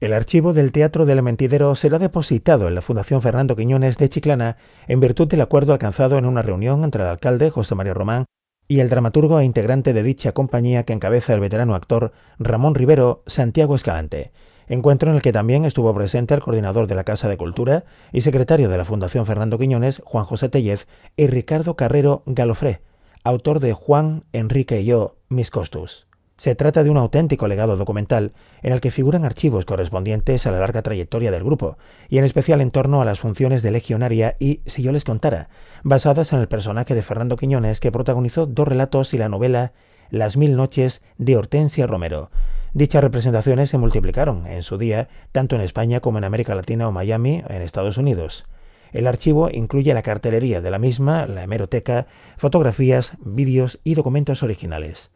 El archivo del Teatro del Mentidero será depositado en la Fundación Fernando Quiñones de Chiclana en virtud del acuerdo alcanzado en una reunión entre el alcalde José María Román y el dramaturgo e integrante de dicha compañía que encabeza el veterano actor Ramón Rivero Santiago Escalante, encuentro en el que también estuvo presente el coordinador de la Casa de Cultura y secretario de la Fundación Fernando Quiñones, Juan José Tellez, y Ricardo Carrero Galofré, autor de Juan, Enrique y yo, Mis costos. Se trata de un auténtico legado documental en el que figuran archivos correspondientes a la larga trayectoria del grupo, y en especial en torno a las funciones de legionaria y Si yo les contara, basadas en el personaje de Fernando Quiñones que protagonizó dos relatos y la novela Las Mil Noches de Hortensia Romero. Dichas representaciones se multiplicaron en su día, tanto en España como en América Latina o Miami, en Estados Unidos. El archivo incluye la cartelería de la misma, la hemeroteca, fotografías, vídeos y documentos originales.